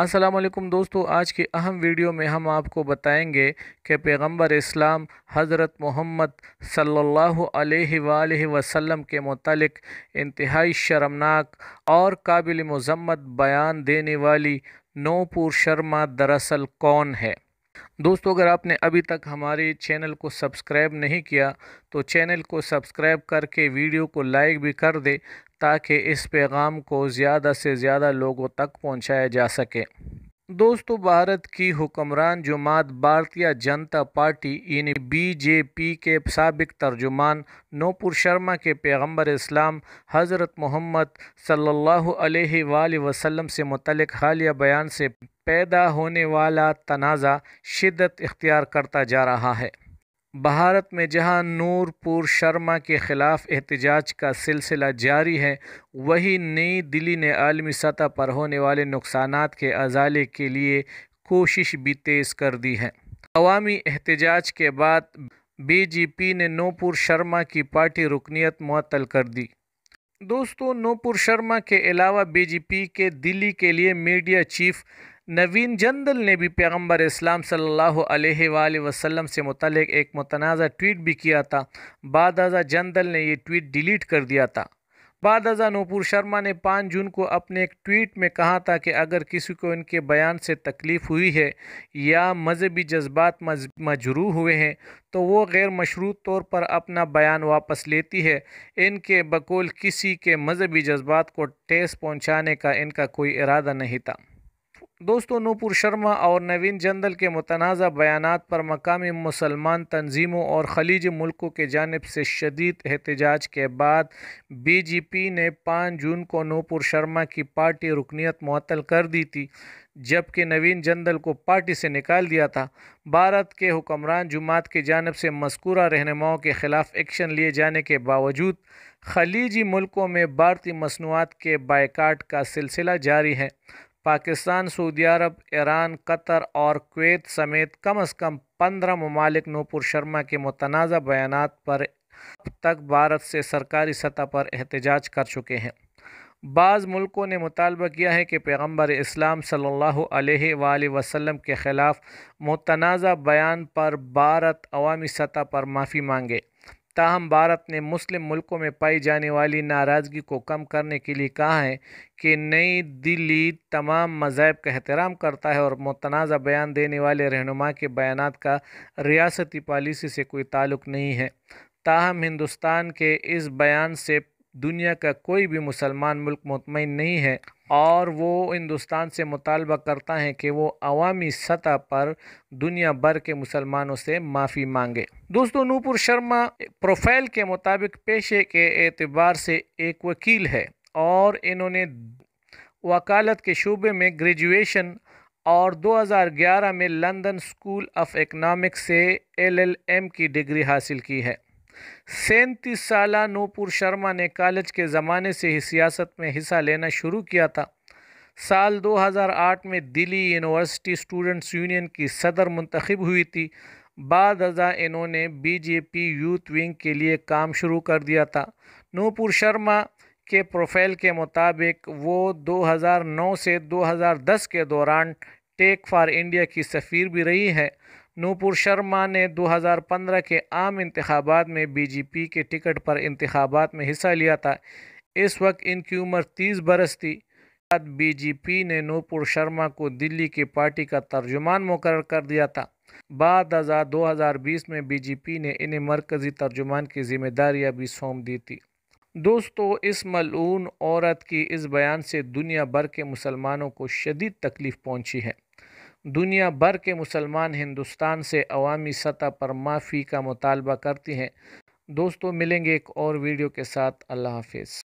असलम दोस्तों आज की अहम वीडियो में हम आपको बताएंगे कि पैगंबर इस्लाम हज़रत मोहम्मद सल्ला वसम के मतलब इंतहाई शर्मनाक और काबिल मजम्मत बयान देने वाली नोपुर शर्मा दरअसल कौन है दोस्तों अगर आपने अभी तक हमारे चैनल को सब्सक्राइब नहीं किया तो चैनल को सब्सक्राइब करके वीडियो को लाइक भी कर दे ताकि इस पैगाम को ज़्यादा से ज़्यादा लोगों तक पहुंचाया जा सके दोस्तों भारत की हुक्मरान जमात भारतीय जनता पार्टी यानी बीजेपी के सबक तर्जुमान नोपुर शर्मा के पैगंबर इस्लाम हज़रत मोहम्मद सल्लल्लाहु अलैहि वसल्लम से मुतलक हालिया बयान से पैदा होने वाला तनाज़ा शिदत इख्तियार करता जा रहा है भारत में जहां नूरपुर शर्मा के ख़िलाफ़ एहतजाज का सिलसिला जारी है वहीं नई दिल्ली ने आलमी सतह पर होने वाले नुकसान के अजाले के लिए कोशिश भी तेज़ कर दी है अवामी एहतजाज के बाद बीजेपी ने नूपुर शर्मा की पार्टी रुकनीत मअतल कर दी दोस्तों नूपुर शर्मा के अलावा बीजेपी के दिल्ली के लिए मीडिया चीफ नवीन जंदल ने भी पैगंबर इस्लाम सल्लल्लाहु अलैहि वसल्लम से मुतलक एक मतनाज़ा ट्वीट भी किया था अजा जंदल ने यह ट्वीट डिलीट कर दिया था अजा नूपुर शर्मा ने पाँच जून को अपने एक ट्वीट में कहा था कि अगर किसी को इनके बयान से तकलीफ़ हुई है या मजहबी जज्बात मजरू हुए हैं तो वो गैर मशरूत तौर पर अपना बयान वापस लेती है इनके बकोल किसी के मजहबी जज्बात को ठेस पहुँचाने का इनका कोई इरादा नहीं था दोस्तों नूपुर शर्मा और नवीन जंदल के मतनाज़ा बयान पर मकामी मुसलमान तनज़ीमों और खलीज मुल्कों के जानब से शदीद एहतजाज के बाद बी जी पी ने पाँच जून को नूपुर शर्मा की पार्टी रुकनीत मअतल कर दी थी जबकि नवीन जंदल को पार्टी से निकाल दिया था भारत के हुक्मरान जुमात की जानब से मस्कूरा रहनुमाओं के ख़िलाफ़ एक्शन लिए जाने के बावजूद खलीजी मुल्कों में भारतीय मसनूआत के बायकाट का सिलसिला जारी है Pakistan Saudi Arab Iran Qatar और कुवैत समेत कम अज़ कम पंद्रह ममालिक नूपुर शर्मा के मुतनाज़ बयान पर अब तक भारत से सरकारी सतह पर एहतजाज कर चुके हैं बाज़ मुल्कों ने मुतालबा किया है कि पैगम्बर इस्लाम सल्लल्लाहु अलैहि वसल्लम के ख़िलाफ़ मुतनाज़ बयान पर भारत अवामी सतह पर माफ़ी मांगे ताहम भारत ने मुस्लिम मुल्कों में पाई जाने वाली नाराज़गी को कम करने के लिए कहा है कि नई दिल्ली तमाम मजाब का एहतराम करता है और मतनाज़ा बयान देने वाले रहनुमा के बयान का रियासती पॉलिसी से कोई ताल्लुक़ नहीं है ताहम हिंदुस्तान के इस बयान से दुनिया का कोई भी मुसलमान मुल्क मुतमिन नहीं है और वो हिंदुस्तान से मुतालबा करता है कि वो अवामी सतह पर दुनिया भर के मुसलमानों से माफ़ी मांगे दोस्तों नूपुर शर्मा प्रोफाइल के मुताबिक पेशे के एतबार से एक वकील है और इन्होंने वकालत के शुबे में ग्रेजुएशन और 2011 में लंदन स्कूल ऑफ इकनॉमिक्स से एलएलएम की डिग्री हासिल की है सैंतीस साल नूपुर शर्मा ने कॉलेज के ज़माने से ही सियासत में हिस्सा लेना शुरू किया था साल 2008 में दिल्ली यूनिवर्सिटी स्टूडेंट्स यूनियन की सदर मंतखब हुई थी बाद हजा इन्होंने बीजेपी यूथ विंग के लिए काम शुरू कर दिया था नूपुर शर्मा के प्रोफाइल के मुताबिक वो 2009 से 2010 के दौरान टेक फॉर इंडिया की सफ़ीर भी रही है नूपुर शर्मा ने 2015 के आम इंतबात में बीजेपी के टिकट पर इंतबात में हिस्सा लिया था इस वक्त इनकी उम्र तीस बरस थी बाद बीजेपी ने नूपुर शर्मा को दिल्ली की पार्टी का तर्जुमान मुकर कर दिया था बाद दो हज़ार बीस में बीजेपी ने इन्हें मरकज़ी तर्जुमान की जिम्मेदारियाँ भी सौंप दी थी दोस्तों इस मलून औरत की इस बयान से दुनिया भर के मुसलमानों को शदीद तकलीफ़ पहुँची है दुनिया भर के मुसलमान हिंदुस्तान से अवामी सतह पर माफ़ी का मुतालबा करती हैं दोस्तों मिलेंगे एक और वीडियो के साथ अल्लाह हाफिज़